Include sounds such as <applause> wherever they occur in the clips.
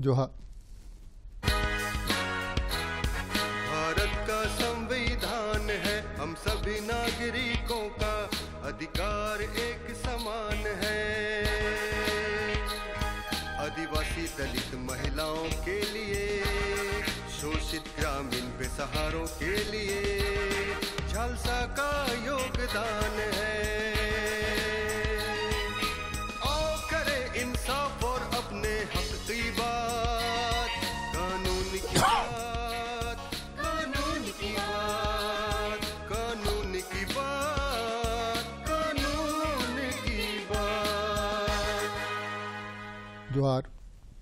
जोहा भारत का संविधान है हम सभी नागरिकों का अधिकार एक समान है आदिवासी दलित महिलाओं के लिए शोषित ग्रामीण बेसहारों के लिए झालसा का योगदान है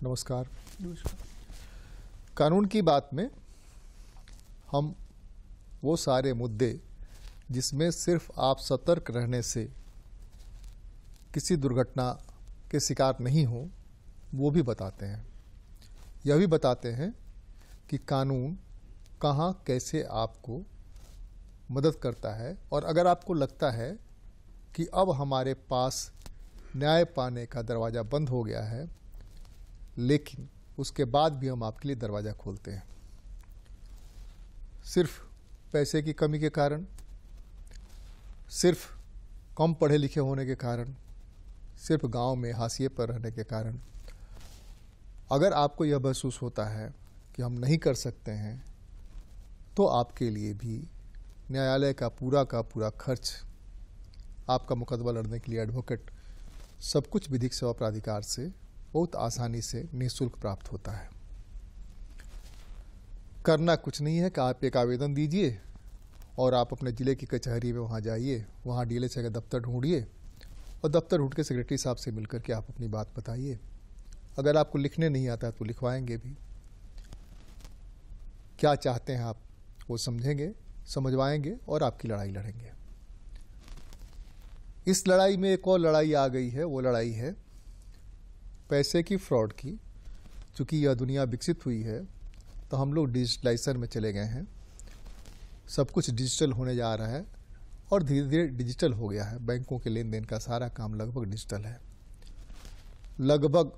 नमस्कार कानून की बात में हम वो सारे मुद्दे जिसमें सिर्फ आप सतर्क रहने से किसी दुर्घटना के शिकार नहीं हो वो भी बताते हैं यह भी बताते हैं कि कानून कहाँ कैसे आपको मदद करता है और अगर आपको लगता है कि अब हमारे पास न्याय पाने का दरवाज़ा बंद हो गया है लेकिन उसके बाद भी हम आपके लिए दरवाज़ा खोलते हैं सिर्फ पैसे की कमी के कारण सिर्फ कम पढ़े लिखे होने के कारण सिर्फ गांव में हाशिए पर रहने के कारण अगर आपको यह महसूस होता है कि हम नहीं कर सकते हैं तो आपके लिए भी न्यायालय का पूरा का पूरा खर्च आपका मुकदमा लड़ने के लिए एडवोकेट सब कुछ विधिक सेवा प्राधिकार से बहुत आसानी से निःशुल्क प्राप्त होता है करना कुछ नहीं है कि आप एक आवेदन दीजिए और आप अपने ज़िले की कचहरी में वहाँ जाइए वहाँ डी एल का दफ्तर ढूंढिए और दफ्तर ढूंढ के सेक्रेटरी साहब से मिल करके आप अपनी बात बताइए अगर आपको लिखने नहीं आता तो लिखवाएंगे भी क्या चाहते हैं आप वो समझेंगे समझवाएंगे और आपकी लड़ाई लड़ेंगे इस लड़ाई में एक और लड़ाई आ गई है वो लड़ाई है पैसे की फ्रॉड की चूँकि यह दुनिया विकसित हुई है तो हम लोग डिजिटलाइजर में चले गए हैं सब कुछ डिजिटल होने जा रहा है और धीरे धीरे डिजिटल हो गया है बैंकों के लेन देन का सारा काम लगभग डिजिटल है लगभग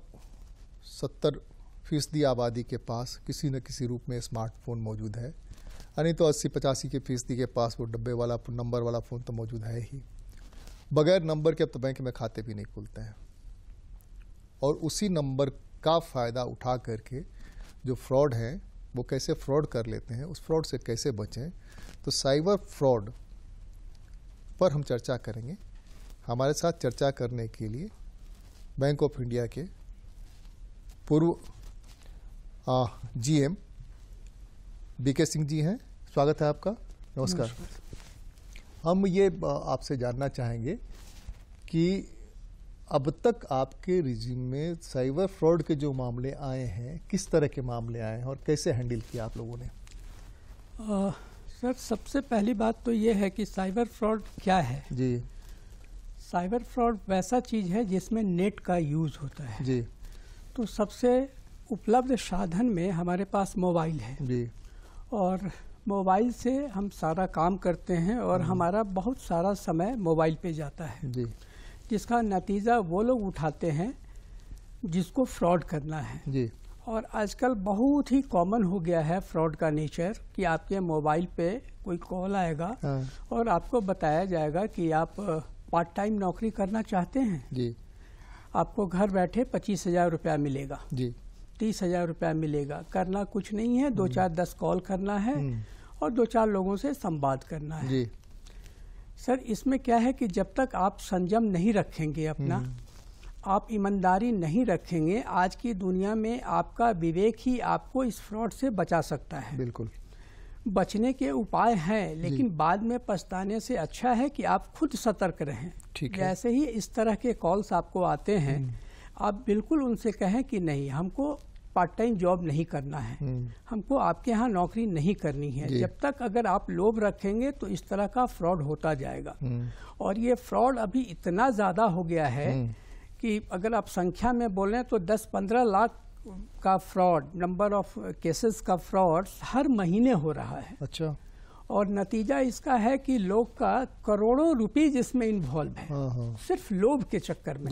सत्तर फीसदी आबादी के पास किसी न किसी रूप में स्मार्टफोन मौजूद है यानी तो अस्सी पचासी के फीसदी के पास वो डब्बे वाला नंबर वाला फ़ोन तो मौजूद है ही बगैर नंबर के अब तो बैंक में खाते भी नहीं खुलते हैं और उसी नंबर का फ़ायदा उठा करके जो फ्रॉड हैं वो कैसे फ्रॉड कर लेते हैं उस फ्रॉड से कैसे बचें तो साइबर फ्रॉड पर हम चर्चा करेंगे हमारे साथ चर्चा करने के लिए बैंक ऑफ इंडिया के पूर्व जीएम बीके सिंह जी हैं स्वागत है आपका नमस्कार हम ये आपसे जानना चाहेंगे कि अब तक आपके रिज्यूम में साइबर फ्रॉड के जो मामले आए हैं किस तरह के मामले आए हैं और कैसे हैंडल किया आप लोगों ने सर सबसे पहली बात तो ये है कि साइबर फ्रॉड क्या है जी साइबर फ्रॉड वैसा चीज़ है जिसमें नेट का यूज़ होता है जी तो सबसे उपलब्ध साधन में हमारे पास मोबाइल है जी और मोबाइल से हम सारा काम करते हैं और हम्म। हमारा बहुत सारा समय मोबाइल पे जाता है जी जिसका नतीजा वो लोग उठाते हैं जिसको फ्रॉड करना है जी और आजकल बहुत ही कॉमन हो गया है फ्रॉड का नेचर कि आपके मोबाइल पे कोई कॉल आएगा हाँ। और आपको बताया जाएगा कि आप पार्ट टाइम नौकरी करना चाहते हैं जी आपको घर बैठे पच्चीस हजार रुपया मिलेगा जी तीस हजार रुपया मिलेगा करना कुछ नहीं है दो हम्म। चार दस कॉल करना है हम्म। और दो चार लोगों से संवाद करना है सर इसमें क्या है कि जब तक आप संयम नहीं रखेंगे अपना हम्म। आप ईमानदारी नहीं रखेंगे आज की दुनिया में आपका विवेक ही आपको इस फ्रॉड से बचा सकता है बिल्कुल बचने के उपाय हैं लेकिन बाद में पछताने से अच्छा है कि आप खुद सतर्क रहें ठीक है जैसे ही इस तरह के कॉल्स आपको आते हैं हम्म। आप बिल्कुल उनसे कहें कि नहीं हमको पार्ट टाइम जॉब नहीं करना है हम्म। हमको आपके यहाँ नौकरी नहीं करनी है जब तक अगर आप लोभ रखेंगे तो इस तरह का फ्रॉड होता जाएगा हम्म। और ये फ्रॉड अभी इतना ज़्यादा हो गया है हम्म। कि अगर आप संख्या में बोलें तो 10-15 लाख का फ्रॉड नंबर ऑफ केसेस का फ्रॉड हर महीने हो रहा है अच्छा और नतीजा इसका है कि लोग का करोड़ों रुपीज इसमें इन्वॉल्व है सिर्फ लोभ के चक्कर में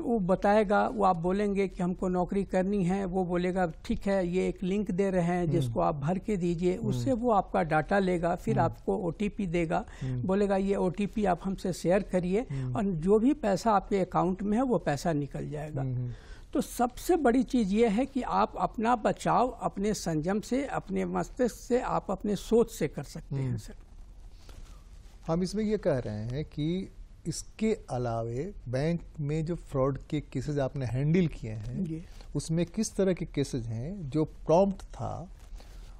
वो बताएगा वो आप बोलेंगे कि हमको नौकरी करनी है वो बोलेगा ठीक है ये एक लिंक दे रहे हैं हम्म। जिसको आप भर के दीजिए हम्म। उससे वो आपका डाटा लेगा फिर हम्म। आपको ओ देगा बोलेगा ये ओ आप हमसे शेयर करिए और जो भी पैसा आपके अकाउंट में है वो पैसा निकल जाएगा तो सबसे बड़ी चीज़ ये है कि आप अपना बचाव अपने संयम से अपने मस्तिष्क से आप अपने सोच से कर सकते हैं सर हम इसमें यह कह रहे हैं कि इसके अलावे बैंक में जो फ्रॉड के केसेज आपने हैंडल किए हैं उसमें किस तरह के केसेज हैं जो प्रॉम्प्ट था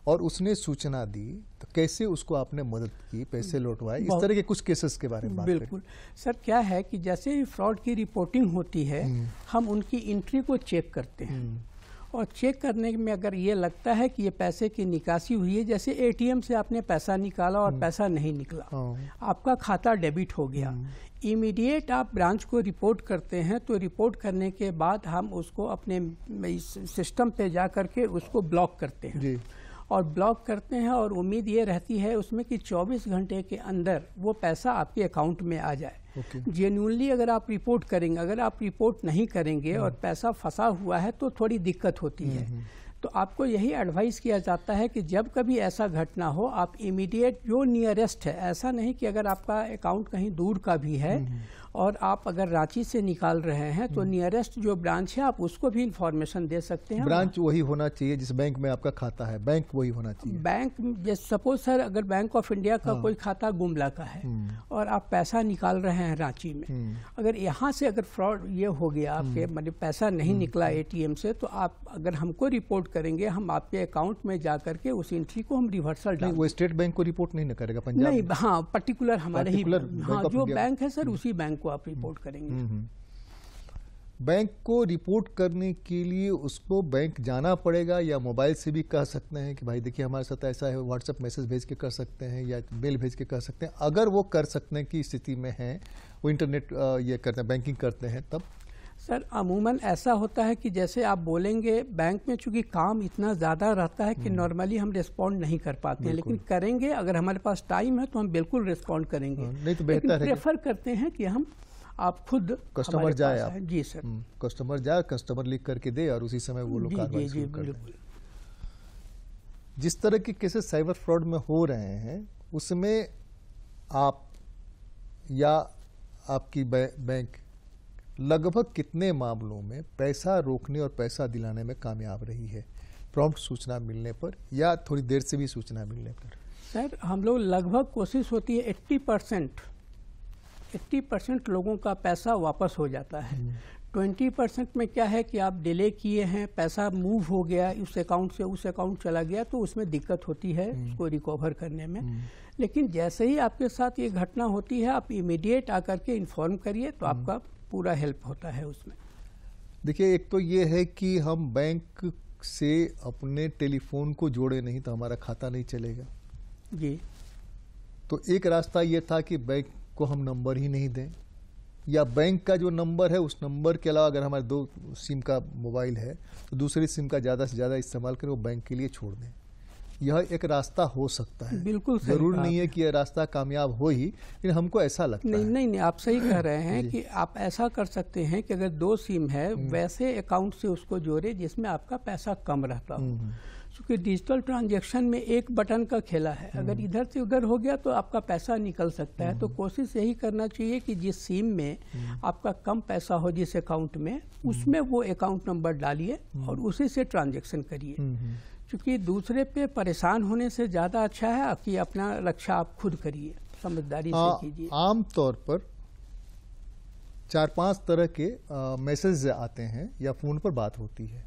और उसने सूचना दी तो कैसे उसको आपने मदद की पैसे लौटवाए इस तरह के कुछ केसेस के बारे में बिल्कुल सर क्या है कि जैसे फ्रॉड की रिपोर्टिंग होती है हम्म। हम उनकी एंट्री को चेक करते हैं हम्म। और चेक करने में अगर ये लगता है कि ये पैसे की निकासी हुई है जैसे एटीएम से आपने पैसा निकाला और हम्म। पैसा नहीं निकला हाँ। आपका खाता डेबिट हो गया इमीडिएट हम्म। आप ब्रांच को रिपोर्ट करते हैं तो रिपोर्ट करने के बाद हम उसको अपने सिस्टम पे जा करके उसको ब्लॉक करते हैं और ब्लॉक करते हैं और उम्मीद ये रहती है उसमें कि 24 घंटे के अंदर वो पैसा आपके अकाउंट में आ जाए जेन्यूनली okay. अगर आप रिपोर्ट करेंगे अगर आप रिपोर्ट नहीं करेंगे hmm. और पैसा फंसा हुआ है तो थोड़ी दिक्कत होती है hmm. तो आपको यही एडवाइस किया जाता है कि जब कभी ऐसा घटना हो आप इमीडिएट जो नियरेस्ट है ऐसा नहीं कि अगर आपका अकाउंट कहीं दूर का भी है hmm. और आप अगर रांची से निकाल रहे हैं तो नियरेस्ट हम्म। जो ब्रांच है आप उसको भी इन्फॉर्मेशन दे सकते हैं ब्रांच वही होना चाहिए जिस बैंक में आपका खाता है बैंक वही होना चाहिए बैंक जैसे सपोज सर अगर बैंक ऑफ इंडिया का हाँ। कोई खाता गुमला का है हम्म। और आप पैसा निकाल रहे हैं रांची में हम्म। अगर यहाँ से अगर फ्रॉड ये हो गया आपके मतलब पैसा नहीं निकला ए से तो आप अगर हमको रिपोर्ट करेंगे हम आपके अकाउंट में जा करके उस एंट्री को हम रिवर्सल वो स्टेट बैंक को रिपोर्ट नहीं करेगा पंजाब नहीं हाँ पर्टिकुलर हमारे ही हाँ जो बैंक है सर उसी बैंक को आप रिपोर्ट हम्म, करेंगे हम्म, हम्म। बैंक को रिपोर्ट करने के लिए उसको बैंक जाना पड़ेगा या मोबाइल से भी कह सकते हैं कि भाई देखिए हमारे साथ ऐसा है व्हाट्सएप मैसेज भेज के कर सकते हैं या मेल भेज के कर सकते हैं अगर वो कर सकने की स्थिति में हैं वो इंटरनेट ये करते हैं बैंकिंग करते हैं तब सर अमूमन ऐसा होता है कि जैसे आप बोलेंगे बैंक में चूंकि काम इतना ज़्यादा रहता है कि नॉर्मली हम्म। हम रिस्पॉन्ड नहीं कर पाते हैं लेकिन करेंगे अगर हमारे पास टाइम है तो हम बिल्कुल रिस्पॉन्ड करेंगे हाँ, नहीं तो बेहतर है प्रेफर करते हैं कि हम आप खुद कस्टमर जाए आप जी सर कस्टमर हम्म, जाए कस्टमर लिख करके दे और उसी समय वो लोग जिस तरह के केसेस साइबर फ्रॉड में हो रहे हैं उसमें आप या आपकी बैंक लगभग कितने मामलों में पैसा रोकने और पैसा दिलाने में कामयाब रही है प्रॉम्प्ट सूचना मिलने पर या थोड़ी देर से भी सूचना मिलने पर सर हम लोग लगभग कोशिश होती है 80 परसेंट एट्टी परसेंट लोगों का पैसा वापस हो जाता है हम्म। ट्वेंटी परसेंट में क्या है कि आप डिले किए हैं पैसा मूव हो गया उस अकाउंट से उस अकाउंट चला गया तो उसमें दिक्कत होती है हम्म। उसको रिकवर करने में हम्म। लेकिन जैसे ही आपके साथ ये घटना होती है आप इमीडिएट आकर के इन्फॉर्म करिए तो आपका पूरा हेल्प होता है उसमें देखिए एक तो ये है कि हम बैंक से अपने टेलीफोन को जोड़े नहीं तो हमारा खाता नहीं चलेगा जी तो एक रास्ता ये था कि बैंक को हम नंबर ही नहीं दें या बैंक का जो नंबर है उस नंबर के अलावा अगर हमारे दो सिम का मोबाइल है तो दूसरी सिम का ज़्यादा से ज़्यादा इस्तेमाल करें वो बैंक के लिए छोड़ दें यह एक रास्ता हो सकता है बिल्कुल जरूर नहीं है कि यह रास्ता कामयाब हो ही लेकिन हमको ऐसा लगता नहीं, है नहीं नहीं आप सही कह रहे हैं <laughs> कि आप ऐसा कर सकते हैं कि अगर दो सिम है हम्म। वैसे अकाउंट से उसको जोड़े जिसमें आपका पैसा कम रहता हो हम्म। क्योंकि डिजिटल ट्रांजेक्शन में एक बटन का खेला है अगर हम्म। इधर से उधर हो गया तो आपका पैसा निकल सकता है तो कोशिश यही करना चाहिए कि जिस सिम में आपका कम पैसा हो जिस अकाउंट में उसमें वो अकाउंट नंबर डालिए और उसी से ट्रांजेक्शन करिए क्योंकि दूसरे पे परेशान होने से ज़्यादा अच्छा है आपकी अपना रक्षा आप खुद करिए समझदारी से हाँ, कीजिए आमतौर पर चार पांच तरह के मैसेज आते हैं या फ़ोन पर बात होती है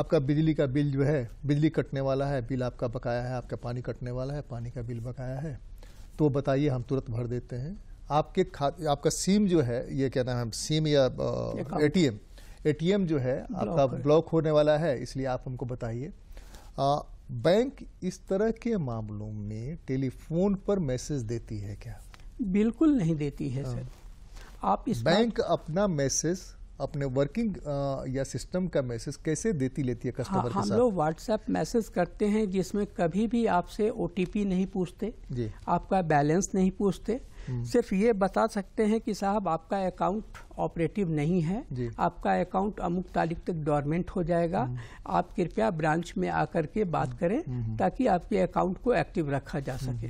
आपका बिजली का बिल जो है बिजली कटने वाला है बिल आपका बकाया है आपका पानी कटने वाला है पानी का बिल बकाया है तो बताइए हम तुरंत भर देते हैं आपके खा आपका सिम जो है ये क्या नाम है सिम या ए टी एम एटीएम जो है आपका ब्लॉक होने वाला है इसलिए आप हमको बताइए बैंक इस तरह के मामलों में टेलीफोन पर मैसेज देती है क्या बिल्कुल नहीं देती है हाँ। सर आप इस बैंक अपना मैसेज अपने वर्किंग या सिस्टम का मैसेज कैसे देती लेती है हाँ, कस्टमर हाँ, के हम लोग व्हाट्सएप मैसेज करते हैं जिसमें कभी भी आपसे ओ नहीं पूछते आपका बैलेंस नहीं पूछते हम्म। सिर्फ ये बता सकते हैं कि साहब आपका अकाउंट ऑपरेटिव नहीं है आपका अकाउंट अमुक तारीख तक डॉर्मेंट हो जाएगा हम्म। आप कृपया ब्रांच में आकर के बात हम्म। करें ताकि आपके अकाउंट को एक्टिव रखा जा सके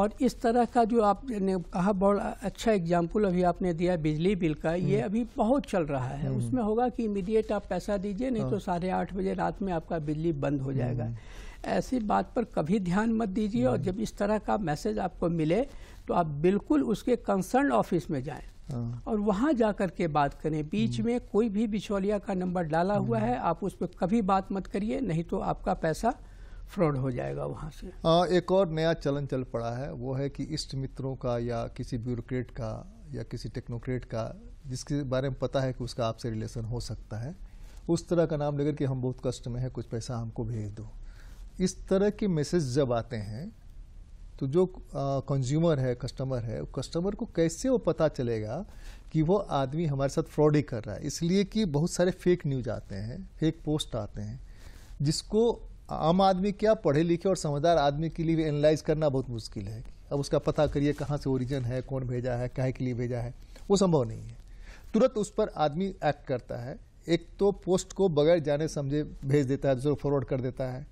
और इस तरह का जो आपने कहा बहुत अच्छा एग्जाम्पल अभी आपने दिया बिजली बिल का ये अभी बहुत चल रहा है उसमें होगा कि इमीडिएट आप पैसा दीजिए नहीं तो हाँ। साढ़े आठ बजे रात में आपका बिजली बंद हो जाएगा ऐसी बात पर कभी ध्यान मत दीजिए और जब इस तरह का मैसेज आपको मिले तो आप बिल्कुल उसके कंसर्न ऑफिस में जाएं हाँ। और वहाँ जा कर के बात करें बीच हम्म। में कोई भी बिचौलिया का नंबर डाला हुआ हम्म। है आप उस पर कभी बात मत करिए नहीं तो आपका पैसा फ्रॉड हो जाएगा वहाँ से आ, हाँ, एक और नया चलन चल पड़ा है वो है कि इष्ट मित्रों का या किसी ब्यूरोक्रेट का या किसी टेक्नोक्रेट का जिसके बारे में पता है कि उसका आपसे रिलेशन हो सकता है उस तरह का नाम लेकर कि हम बहुत कष्ट में है कुछ पैसा हमको भेज दो इस तरह के मैसेज जब आते हैं तो जो कंज्यूमर है कस्टमर है कस्टमर को कैसे वो पता चलेगा कि वो आदमी हमारे साथ फ्रॉड ही कर रहा है इसलिए कि बहुत सारे फेक न्यूज आते हैं फेक पोस्ट आते हैं जिसको आम आदमी क्या पढ़े लिखे और समझदार आदमी के लिए भी एनालाइज करना बहुत मुश्किल है अब उसका पता करिए कहाँ से ओरिजिन है कौन भेजा है कहे के लिए भेजा है वो संभव नहीं है तुरंत उस पर आदमी एक्ट करता है एक तो पोस्ट को बगैर जाने समझे भेज देता है दूसरे फॉरवर्ड कर देता है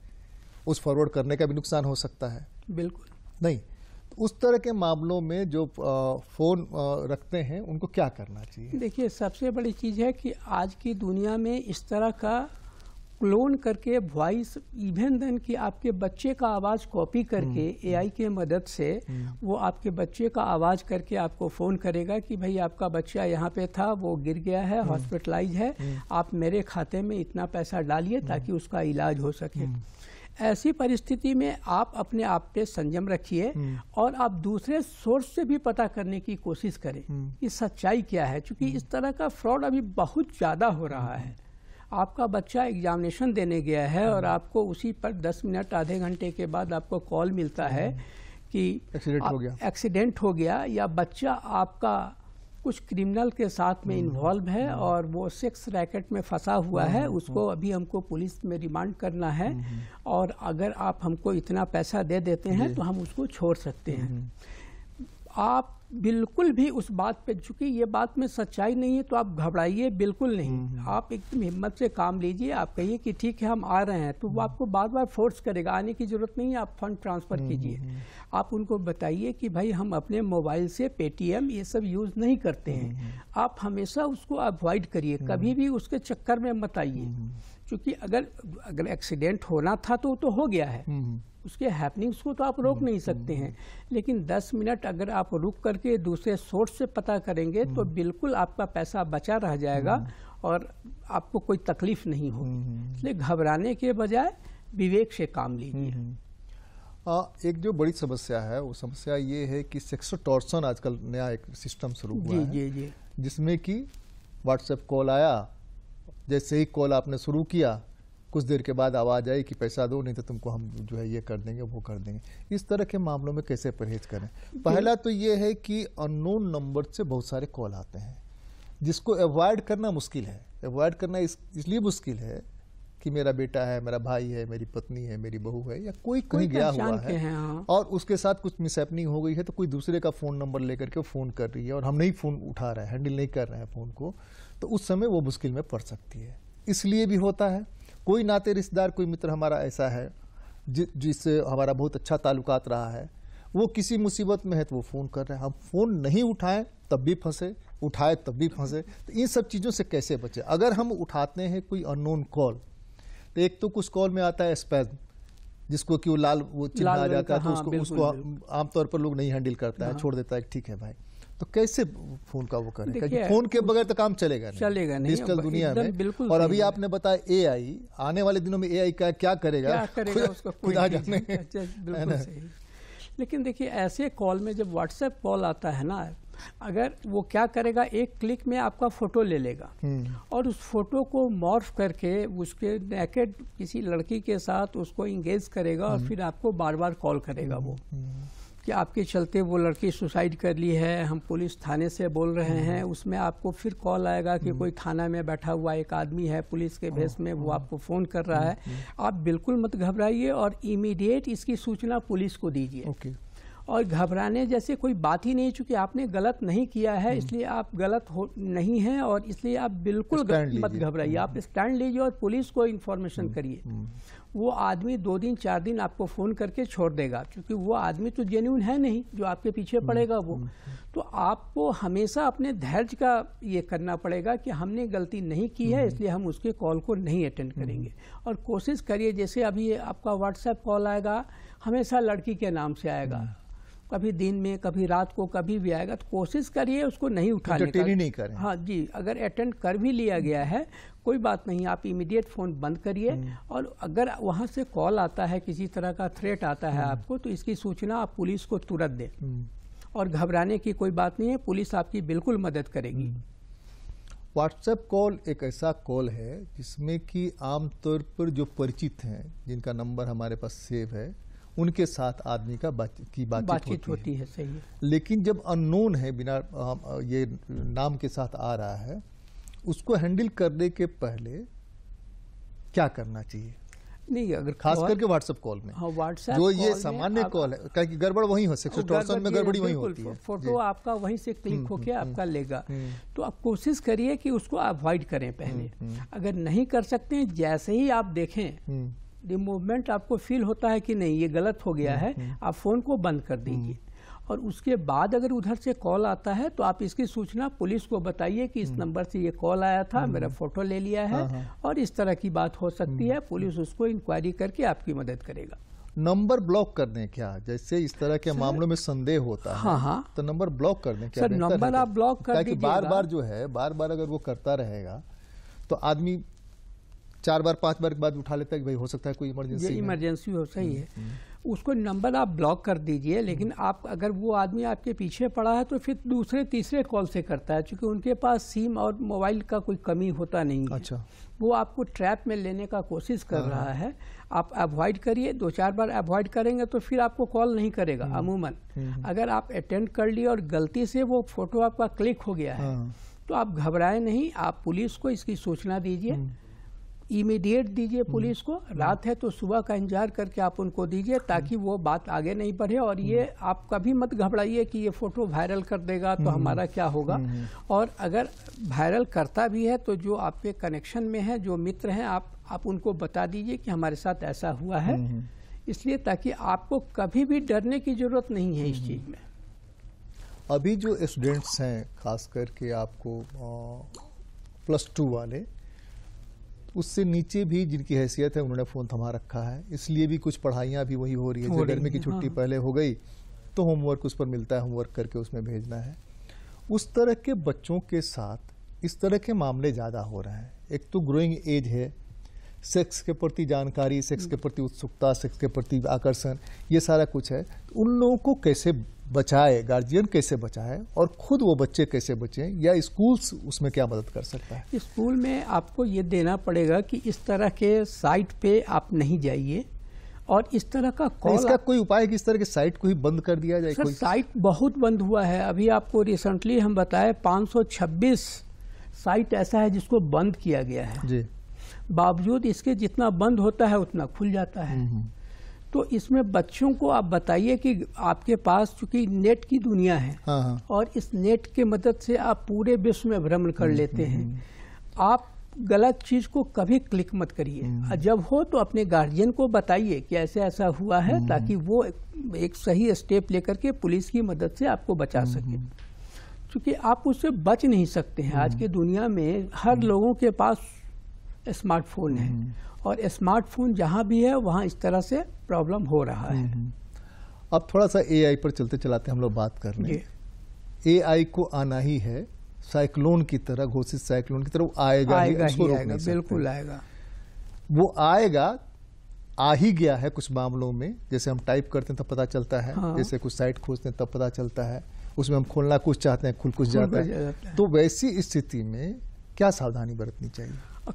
उस फॉरवर्ड करने का भी नुकसान हो सकता है बिल्कुल नहीं तो उस तरह के मामलों में जो फ़ोन रखते हैं उनको क्या करना चाहिए देखिए सबसे बड़ी चीज़ है कि आज की दुनिया में इस तरह का क्लोन करके वॉइस इवन देन कि आपके बच्चे का आवाज़ कॉपी करके एआई हम्म, हम्म। के मदद से हम्म। वो आपके बच्चे का आवाज़ करके आपको फ़ोन करेगा कि भाई आपका बच्चा यहाँ पे था वो गिर गया है हॉस्पिटलाइज है आप मेरे खाते में इतना पैसा डालिए ताकि उसका इलाज हो सके ऐसी परिस्थिति में आप अपने आप पे संयम रखिए हम्म। और आप दूसरे सोर्स से भी पता करने की कोशिश करें हम्म। कि सच्चाई क्या है क्योंकि इस हम्म। तरह का फ्रॉड अभी बहुत ज़्यादा हो रहा है आपका बच्चा एग्जामिनेशन देने गया है और आपको उसी पर 10 मिनट आधे घंटे के बाद आपको कॉल मिलता है कि एक्सीडेंट हो गया एक्सीडेंट हो गया या बच्चा आपका कुछ क्रिमिनल के साथ में इन्वॉल्व हम्म। है हम्म। और वो सेक्स रैकेट में फंसा हुआ है हम्म। उसको अभी हमको पुलिस में रिमांड करना है और अगर आप हमको इतना पैसा दे देते हैं तो हम उसको छोड़ सकते हैं आप बिल्कुल भी उस बात पे चूंकि ये बात में सच्चाई नहीं है तो आप घबराइए बिल्कुल नहीं, नहीं। हम्म, हम्म। आप एकदम हिम्मत से काम लीजिए आप कहिए कि ठीक है हम आ रहे हैं तो वो हम्म। आपको बार बार फोर्स करेगा आने की ज़रूरत नहीं है आप फंड ट्रांसफ़र कीजिए आप उनको बताइए कि भाई हम अपने मोबाइल से पेटीएम ये सब यूज़ नहीं करते हैं आप हमेशा उसको अवॉइड करिए कभी भी उसके चक्कर में मत आइए क्योंकि अगर अगर एक्सीडेंट होना था तो तो हो गया है उसके हैपनिंग्स को तो आप रोक हम्म, नहीं सकते हम्म, हैं हम्म। लेकिन 10 मिनट अगर आप रुक करके दूसरे सोर्स से पता करेंगे तो बिल्कुल आपका पैसा बचा रह जाएगा और आपको कोई तकलीफ नहीं होगी इसलिए घबराने के बजाय विवेक से काम लीजिए आ, एक जो बड़ी समस्या है वो समस्या ये है कि सेक्सो टॉर्सन आजकल नया एक सिस्टम शुरू हुआ जी, है जी, जी. जिसमें कि व्हाट्सएप कॉल आया जैसे ही कॉल आपने शुरू किया कुछ देर के बाद आवाज़ आई कि पैसा दो नहीं तो तुमको हम जो है ये कर देंगे वो कर देंगे इस तरह के मामलों में कैसे परहेज करें पहला तो ये है कि अननोन नंबर से बहुत सारे कॉल आते हैं जिसको अवॉइड करना मुश्किल है अवॉइड करना इस, इसलिए मुश्किल है कि मेरा बेटा है मेरा भाई है मेरी पत्नी है मेरी बहू है या कोई कहीं गया हुआ है हाँ। और उसके साथ कुछ मिसहैपनिंग हो गई है तो कोई दूसरे का फ़ोन नंबर लेकर के फ़ोन कर रही है और हम नहीं फ़ोन उठा रहे हैं हैंडल नहीं कर रहे हैं फ़ोन को तो उस समय वो मुश्किल में पड़ सकती है इसलिए भी होता है कोई नाते रिश्तेदार कोई मित्र हमारा ऐसा है जि, जिससे हमारा बहुत अच्छा ताल्लुकात रहा है वो किसी मुसीबत में है तो वो फ़ोन कर रहे हैं हम फ़ोन नहीं उठाएं तब भी फंसे उठाए तब भी फंसे तो इन सब चीज़ों से कैसे बचे अगर हम उठाते हैं कोई अननोन कॉल तो एक तो कुछ कॉल में आता है स्पैज जिसको कि वो लाल वो चिल्ला जाता है तो हाँ, उसको उसको आमतौर पर लोग नहीं हैंडल करता है छोड़ देता है ठीक है भाई तो कैसे फोन का वो करें फोन के बगैर तो काम चलेगा नहीं चलेगा नहीं डिजिटल दुनिया में बिल्कुल और अभी आपने बताया एआई आने वाले दिनों में एआई का क्या करेगा क्या करेगा उसको कोई अच्छा, अच्छा, बिल्कुल सही लेकिन देखिए ऐसे कॉल में जब व्हाट्सएप कॉल आता है ना अगर वो क्या करेगा एक क्लिक में आपका फोटो ले लेगा हम्म। और उस फोटो को मॉर्फ करके उसके नेकेड किसी लड़की के साथ उसको इंगेज करेगा और हम्म। फिर आपको बार बार कॉल करेगा वो हम्म। कि आपके चलते वो लड़की सुसाइड कर ली है हम पुलिस थाने से बोल रहे हम्म। हैं उसमें आपको फिर कॉल आएगा कि हम्म। कोई थाना में बैठा हुआ एक आदमी है पुलिस के भेस में वो हम्म। आपको फ़ोन कर रहा है आप बिल्कुल मत घबराइए और इमीडिएट इसकी सूचना पुलिस को दीजिए ओके और घबराने जैसे कोई बात ही नहीं चूंकि आपने गलत नहीं किया है इसलिए आप गलत हो नहीं हैं और इसलिए आप बिल्कुल मत घबराइए हम्म। आप स्टैंड लीजिए और पुलिस को इन्फॉर्मेशन हम्म। करिए हम्म। वो आदमी दो दिन चार दिन आपको फ़ोन करके छोड़ देगा क्योंकि वो आदमी तो जेन्यून है नहीं जो आपके पीछे पड़ेगा वो तो आपको हमेशा अपने धैर्य का ये करना पड़ेगा कि हमने गलती नहीं की है इसलिए हम उसके कॉल को नहीं अटेंड करेंगे और कोशिश करिए जैसे अभी आपका व्हाट्सएप कॉल आएगा हमेशा लड़की के नाम से आएगा कभी दिन में कभी रात को कभी भी आएगा तो कोशिश करिए उसको नहीं उठाने का नहीं करें हाँ जी अगर अटेंड कर भी लिया हम्म। गया है कोई बात नहीं आप इमीडिएट फ़ोन बंद करिए हम्म। और अगर वहाँ से कॉल आता है किसी तरह का थ्रेट आता है हम्म। आपको तो इसकी सूचना आप पुलिस को तुरंत दें और घबराने की कोई बात नहीं है पुलिस आपकी बिल्कुल मदद करेगी व्हाट्सएप कॉल एक ऐसा कॉल है जिसमें कि आमतौर पर जो परिचित हैं जिनका नंबर हमारे पास सेव है उनके साथ आदमी का बात, की बातचीत बातचीत होती, होती है, है सही है। लेकिन जब अननोन है बिना ये नाम के साथ आ रहा है उसको हैंडल करने के पहले क्या करना चाहिए नहीं अगर खास करके व्हाट्सएप कॉल में हाँ व्हाट्सएप जो ये सामान्य कॉल है क्योंकि गड़बड़ वहीं हो सकती में गड़बड़ी वहीं होती है फोटो आपका वहीं से क्लिक हम्म, होके हम्म, आपका लेगा हम्म। तो आप कोशिश करिए कि उसको अवॉइड करें पहले अगर नहीं कर सकते जैसे ही आप देखें द मूवमेंट आपको फील होता है कि नहीं ये गलत हो गया है हम्म, हम्म। आप फ़ोन को बंद कर हम्म। दीजिए और उसके बाद अगर उधर से कॉल आता है तो आप इसकी सूचना पुलिस को बताइए कि इस नंबर से ये कॉल आया था मेरा फोटो ले लिया है हाँ, हाँ। और इस तरह की बात हो सकती है पुलिस उसको इंक्वायरी करके आपकी मदद करेगा नंबर ब्लॉक कर क्या जैसे इस तरह के मामलों में संदेह होता है हाँ हाँ तो नंबर ब्लॉक कर क्या सर नंबर आप ब्लॉक कर बार बार जो है बार बार अगर वो करता रहेगा तो आदमी चार बार पांच बार के बाद उठा लेता है कि भाई हो सकता है कोई इमरजेंसी इमरजेंसी हो सही हम्म, है हम्म। उसको नंबर आप ब्लॉक कर दीजिए लेकिन हम्म। आप अगर वो आदमी आपके पीछे पड़ा है तो फिर दूसरे तीसरे कॉल से करता है क्योंकि उनके पास सिम और मोबाइल का कोई कमी होता नहीं है अच्छा वो आपको ट्रैप में लेने का कोशिश कर हाँ। रहा है आप अवॉइड करिए दो चार बार अवॉइड करेंगे तो फिर आपको कॉल नहीं करेगा अमूमन अगर आप अटेंड कर लिए और गलती से वो फोटो आपका क्लिक हो गया है हाँ। तो आप घबराए नहीं आप पुलिस को इसकी सूचना दीजिए इमीडिएट दीजिए हम्म। पुलिस को हम्म। रात है तो सुबह का इंतजार करके आप उनको दीजिए हम्म। ताकि वो बात आगे नहीं बढ़े और ये आप कभी मत घबराइए कि ये फोटो वायरल कर देगा तो हमारा क्या होगा और अगर वायरल करता भी है तो जो आपके कनेक्शन में है जो मित्र हैं आप आप उनको बता दीजिए कि हमारे साथ ऐसा हुआ है इसलिए ताकि आपको कभी भी डरने की जरूरत नहीं है इस चीज़ में अभी जो स्टूडेंट्स हैं खास करके आपको प्लस टू वाले उससे नीचे भी जिनकी हैसियत है उन्होंने फ़ोन थमा रखा है इसलिए भी कुछ पढ़ाइयाँ भी वही हो रही है गर्मी की छुट्टी हाँ। पहले हो गई तो होमवर्क उस पर मिलता है होमवर्क करके उसमें भेजना है उस तरह के बच्चों के साथ इस तरह के मामले ज़्यादा हो रहे हैं एक तो ग्रोइंग एज है सेक्स के प्रति जानकारी सेक्स के प्रति उत्सुकता सेक्स के प्रति आकर्षण ये सारा कुछ है तो उन लोगों को कैसे बचाए गार्जियन कैसे बचाए और खुद वो बच्चे कैसे बचें या स्कूल्स उसमें क्या मदद कर सकता है स्कूल में आपको ये देना पड़ेगा कि इस तरह के साइट पे आप नहीं जाइए और इस तरह का कॉल इसका कोई उपाय है कि इस तरह के साइट को ही बंद कर दिया जाए कोई साइट बहुत बंद हुआ है अभी आपको रिसेंटली हम बताए पाँच साइट ऐसा है जिसको बंद किया गया है जी बावजूद इसके जितना बंद होता है उतना खुल जाता है हम्म, हम्म। तो इसमें बच्चों को आप बताइए कि आपके पास चूंकि नेट की दुनिया है हाँ।, हाँ। और इस नेट के मदद से आप पूरे विश्व में भ्रमण कर हम्म, लेते हम्म, हैं हम्म। आप गलत चीज को कभी क्लिक मत करिए जब हो तो अपने गार्जियन को बताइए कि ऐसे ऐसा हुआ है ताकि वो एक सही स्टेप लेकर के पुलिस की मदद से आपको बचा सके क्योंकि आप उससे बच नहीं सकते हैं आज की दुनिया में हर लोगों के पास स्मार्टफोन है और स्मार्टफोन जहाँ भी है वहाँ इस तरह से प्रॉब्लम हो रहा है हम्म, हम्म। अब थोड़ा सा एआई पर चलते चलाते हम लोग बात कर रहे हैं को आना ही है साइक्लोन की तरह घोषित साइक्लोन की तरफ आएगा, आएगा ही, ही आएगा बिल्कुल आएगा वो आएगा आ ही गया है कुछ मामलों में जैसे हम टाइप करते हैं तब पता चलता है हाँ। जैसे कुछ साइट खोजते हैं तब पता चलता है उसमें हम खोलना कुछ चाहते हैं खुल कुछ जाता है तो वैसी स्थिति में क्या सावधानी बरतनी चाहिए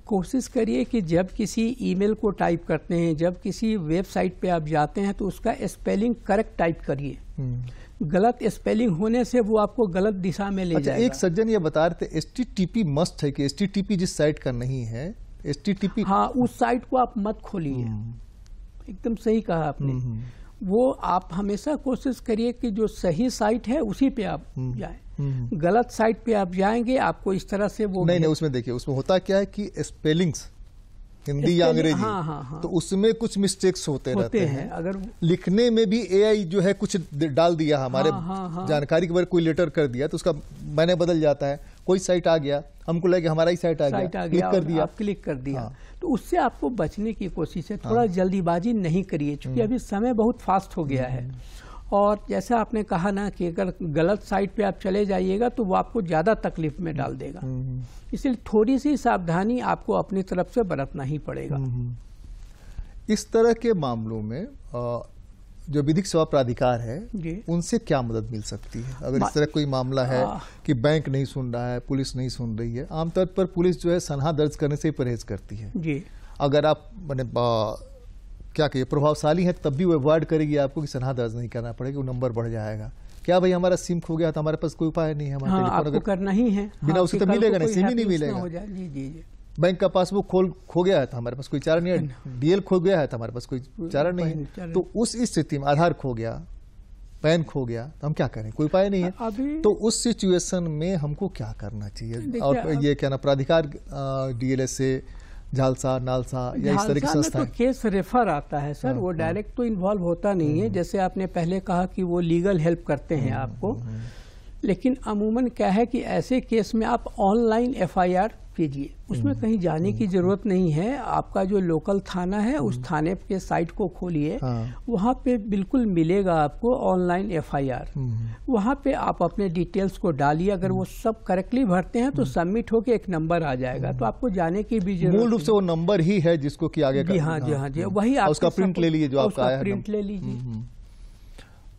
कोशिश करिए कि जब किसी ईमेल को टाइप करते हैं जब किसी वेबसाइट पे आप जाते हैं तो उसका स्पेलिंग करेक्ट टाइप करिए हम्म। गलत स्पेलिंग होने से वो आपको गलत दिशा में ले अच्छा, जाएगा। एक सज्जन ये बता रहे थे एस मस्ट है कि एस जिस साइट का नहीं है एस हाँ उस साइट को आप मत खोलिए हम्म। एकदम सही कहा आपने हम्म, वो आप हमेशा कोशिश करिए कि जो सही साइट है उसी पे आप जाए हम्म। गलत साइट पे आप जाएंगे आपको इस तरह से वो नहीं नहीं उसमें देखिए उसमें होता क्या है कि स्पेलिंग्स हिंदी या अंग्रेजी हाँ, हाँ, हाँ. तो उसमें कुछ मिस्टेक्स होते, होते रहते हैं, हैं अगर लिखने में भी एआई जो है कुछ डाल दिया हमारे हाँ, हाँ, हाँ. जानकारी के बारे कोई लेटर कर दिया तो उसका मैंने बदल जाता है कोई साइट आ गया हमको लगे हमारा ही साइट आ गया, साइट आ गया क्लिक कर दिया आप क्लिक कर दिया हाँ। तो उससे आपको बचने की कोशिश है थोड़ा हाँ। जल्दीबाजी नहीं करिए क्योंकि हम्म। अभी समय बहुत फास्ट हो गया है हम्म। और जैसा आपने कहा ना कि अगर गलत साइड पे आप चले जाइएगा तो वो आपको ज़्यादा तकलीफ में डाल देगा हम्म, हम्म। इसलिए थोड़ी सी सावधानी आपको अपनी तरफ से बरतना ही पड़ेगा हम्म, इस तरह के मामलों में जो विधिक सेवा प्राधिकार है उनसे क्या मदद मिल सकती है अगर इस तरह कोई मामला है कि बैंक नहीं सुन रहा है पुलिस नहीं सुन रही है आमतौर पर पुलिस जो है सनहा दर्ज करने से परहेज करती है जी अगर आप मैंने क्या कहिए प्रभावशाली है तब भी वो अवॉइड करेगी आपको कि सना दर्ज नहीं करना पड़ेगा वो नंबर बढ़ जाएगा क्या भाई हमारा सिम खो गया तो हमारे पास कोई उपाय नहीं है हमारा हाँ, टेलीफोन अगर करना ही है बिना हाँ, उसे तो मिलेगा नहीं सिम ही नहीं मिलेगा बैंक का पासबुक खोल खो गया है तो हमारे पास कोई चारा नहीं है डीएल खो गया है तो हमारे पास कोई चारा नहीं है तो उस स्थिति में आधार खो गया पैन खो गया तो हम क्या करें कोई उपाय नहीं है तो उस सिचुएशन में हमको क्या करना चाहिए और ये क्या ना प्राधिकार डीएलएस से झालसा नालसा या इस तरीके से तो केस रेफर आता है सर हाँ, वो हाँ। डायरेक्ट तो इन्वॉल्व होता नहीं है हम्म। जैसे आपने पहले कहा कि वो लीगल हेल्प करते हैं हम्म, आपको हम्म, लेकिन अमूमन क्या है कि ऐसे केस में आप ऑनलाइन एफआईआर कीजिए उसमें हम्म। कहीं जाने की हम्म। जरूरत नहीं है आपका जो लोकल थाना है उस हम्म। थाने के साइट को खोलिए हाँ। वहाँ पे बिल्कुल मिलेगा आपको ऑनलाइन एफआईआर वहाँ पे आप अपने डिटेल्स को डालिए अगर वो सब करेक्टली भरते हैं तो सबमिट होके एक नंबर आ जाएगा तो आपको जाने की भी जरूरत मूल रूप से वो नंबर ही है जिसको की आगे जी हाँ जी हाँ जी वही हाँ, आप प्रिंट ले लीजिए जो आपका प्रिंट ले लीजिए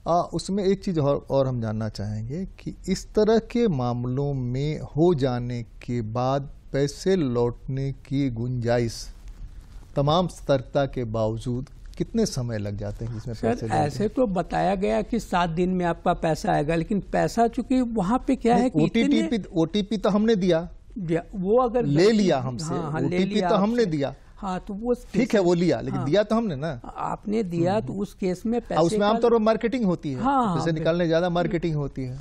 आ, उसमें एक चीज़ और और हम जानना चाहेंगे कि इस तरह के मामलों में हो जाने के बाद पैसे लौटने की गुंजाइश तमाम सतर्कता के बावजूद कितने समय लग जाते हैं जिसमें पैसे ऐसे तो बताया गया कि सात दिन में आपका पैसा आएगा लेकिन पैसा चूंकि वहाँ पे क्या है ओटीपी ओटीपी तो हमने दिया वो अगर ले लिया हमसे हाँ, हाँ, ओटीपी तो हमने दिया हाँ तो वो ठीक है वो लिया लेकिन हाँ, दिया तो हमने ना हाँ, आपने दिया हम्म, तो हम्म। उस केस में हाँ, पैसे उसमें आमतौर पर मार्केटिंग होती है हाँ, पैसे हाँ, निकालने ज्यादा मार्केटिंग होती है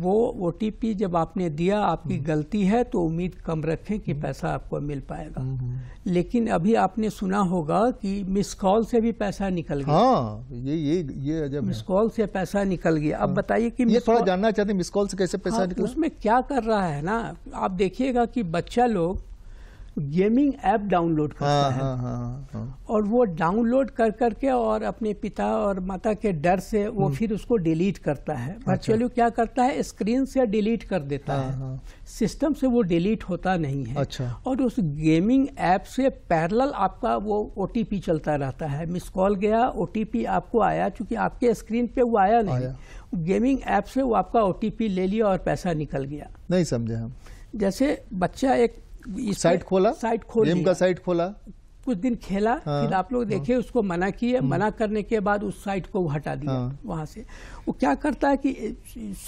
वो ओ जब आपने दिया आपकी हम्म। गलती है तो उम्मीद कम रखें कि पैसा आपको मिल पाएगा लेकिन अभी आपने सुना होगा कि मिस कॉल से भी पैसा निकल गया हाँ, ये ये ये अजब मिस कॉल से पैसा निकल गया अब हाँ, बताइए कि ये थोड़ा जानना चाहते हैं मिस कॉल से कैसे पैसा हाँ, निकल उसमें क्या कर रहा है ना आप देखिएगा कि बच्चा लोग गेमिंग ऐप डाउनलोड करता हाँ, है हाँ, हाँ, हाँ. और वो डाउनलोड कर करके और अपने पिता और माता के डर से वो हम्म। फिर उसको डिलीट करता है वर्चुअली अच्छा। क्या करता है स्क्रीन से डिलीट कर देता हाँ, है हाँ. सिस्टम से वो डिलीट होता नहीं है अच्छा। और उस गेमिंग ऐप से पैरल आपका वो ओ चलता रहता है मिस कॉल गया ओ आपको आया चूँकि आपके स्क्रीन पे वो आया नहीं गेमिंग ऐप से वो आपका ओ ले लिया और पैसा निकल गया नहीं समझे हम जैसे बच्चा एक साइट खोला साइट खोल गेम का साइट खोला कुछ दिन खेला हाँ, फिर आप लोग देखे हाँ, उसको मना किए हम्म। मना करने के बाद उस साइट को हटा दिया हाँ, वहाँ से वो क्या करता है कि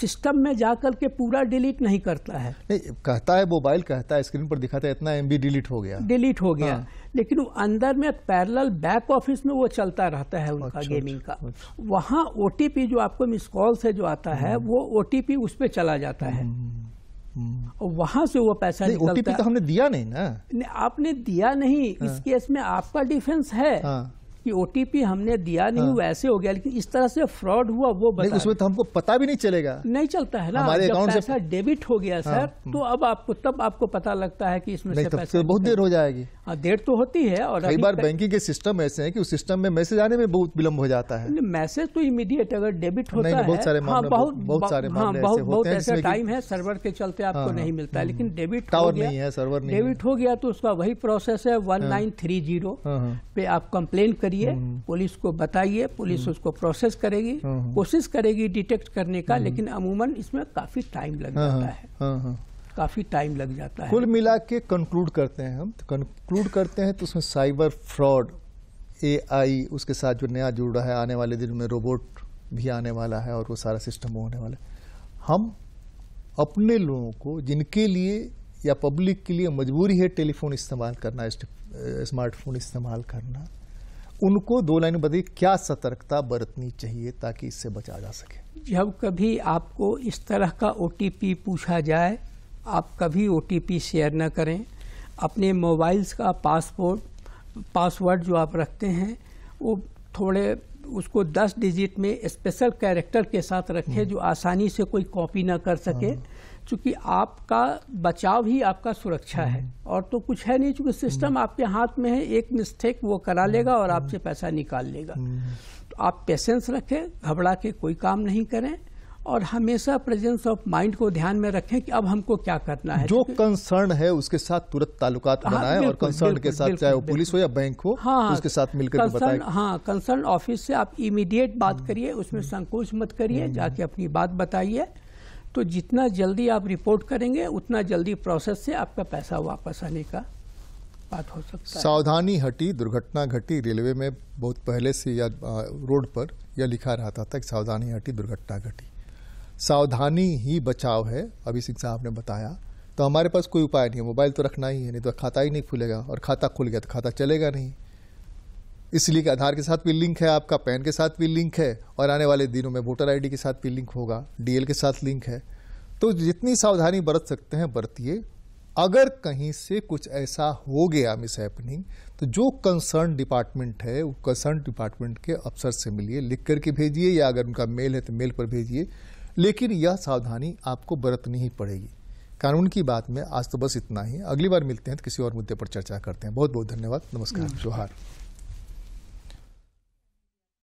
सिस्टम में जा कर के पूरा डिलीट नहीं करता है नहीं कहता है मोबाइल कहता है स्क्रीन पर दिखाता है इतना एमबी डिलीट हो गया डिलीट हो गया हाँ, लेकिन वो अंदर में पैरेलल बैक ऑफिस में वो चलता रहता है उनका अच्छा, गेमिंग का अच्छा, अच्छा। वहाँ ओ जो आपको मिस कॉल से जो आता है हाँ। वो ओ उस पर चला जाता है हम्म। और वहां से वो पैसा ओटीपी तो हमने दिया नहीं ना नहीं, आपने दिया नहीं हाँ। इस केस में आपका डिफेंस है हाँ। कि ओटीपी हमने दिया नहीं हाँ। वैसे हो गया लेकिन इस तरह से फ्रॉड हुआ वो बता उसमें तो हमको पता भी नहीं चलेगा नहीं चलता है ना हमारे अकाउंट से डेबिट हो गया सर हाँ। तो अब आपको तब आपको पता लगता है कि इसमें तो बहुत देर हो जाएगी हाँ, देर तो होती है और कई बार बैंकिंग के सिस्टम ऐसे हैं कि उस सिस्टम में मैसेज आने में बहुत विलंब हो जाता है मैसेज तो इमीडिएट अगर डेबिट होता नहीं, नहीं, है हाँ, बहुत बहुत सारे हाँ, बहुत बहुत ऐसा टाइम है सर्वर के चलते आपको हाँ, हाँ, नहीं मिलता है लेकिन डेबिट हम्म, टावर नहीं है सर्वर डेबिट हो गया तो उसका वही प्रोसेस है वन नाइन थ्री जीरो पे आप कंप्लेन करिए हम्म। पुलिस को बताइए पुलिस हम्म। उसको प्रोसेस करेगी हाँ, कोशिश करेगी डिटेक्ट करने का लेकिन अमूमन इसमें काफी टाइम लग जाता है काफ़ी टाइम लग जाता है कुल मिला के कंक्लूड करते हैं हम कंक्लूड तो करते हैं तो उसमें साइबर फ्रॉड एआई उसके साथ जो नया जुड़ रहा है आने वाले दिन में रोबोट भी आने वाला है और वो सारा सिस्टम होने वाला है हम अपने लोगों को जिनके लिए या पब्लिक के लिए मजबूरी है टेलीफोन इस्तेमाल करना स्मार्टफोन इस्तेमाल करना उनको दो लाइन बताइए क्या सतर्कता बरतनी चाहिए ताकि इससे बचा जा सके जब कभी आपको इस तरह का ओ पूछा जाए आप कभी ओ शेयर ना करें अपने मोबाइल्स का पासपोर्ट पासवर्ड जो आप रखते हैं वो थोड़े उसको 10 डिजिट में स्पेशल कैरेक्टर के साथ रखें हम्म। जो आसानी से कोई कॉपी ना कर सके हम्म। चूँकि आपका बचाव ही आपका सुरक्षा है हम्म। और तो कुछ है नहीं चूँकि सिस्टम आपके हाथ में है एक मिस्टेक वो करा लेगा और आपसे पैसा निकाल लेगा तो आप पेशेंस रखें घबरा के कोई काम नहीं करें और हमेशा प्रेजेंस ऑफ माइंड को ध्यान में रखें कि अब हमको क्या करना है जो कंसर्न है उसके साथ तुरंत तालुकात हाँ, बनाएं और कंसर्न के साथ चाहे वो पुलिस हो या बैंक हो हाँ, उसके साथ मिलकर बताएं हाँ कंसर्न ऑफिस से आप इमीडिएट बात हम्म। करिए उसमें हम्म। संकोच मत करिए हम्म। जाके अपनी बात बताइए तो जितना जल्दी आप रिपोर्ट करेंगे उतना जल्दी प्रोसेस से आपका पैसा वापस आने का बात हो सकता है सावधानी हटी दुर्घटना घटी रेलवे में बहुत पहले से या रोड पर यह लिखा रहता था कि सावधानी हटी दुर्घटना घटी सावधानी ही बचाव है अभी सिंह साहब ने बताया तो हमारे पास कोई उपाय नहीं है मोबाइल तो रखना ही है नहीं तो खाता ही नहीं खुलेगा और खाता खुल गया तो खाता चलेगा नहीं इसलिए कि आधार के साथ भी लिंक है आपका पैन के साथ भी लिंक है और आने वाले दिनों में वोटर आईडी के साथ भी लिंक होगा डीएल के साथ लिंक है तो जितनी सावधानी बरत सकते हैं बरतिए अगर कहीं से कुछ ऐसा हो गया मिस हैपनिंग तो जो कंसर्न डिपार्टमेंट है वो कंसर्न डिपार्टमेंट के अफसर से मिलिए लिख करके भेजिए या अगर उनका मेल है तो मेल पर भेजिए लेकिन यह सावधानी आपको बरतनी ही पड़ेगी कानून की बात में आज तो बस इतना ही अगली बार मिलते हैं तो किसी और मुद्दे पर चर्चा करते हैं बहुत बहुत धन्यवाद नमस्कार जोहार हम्म।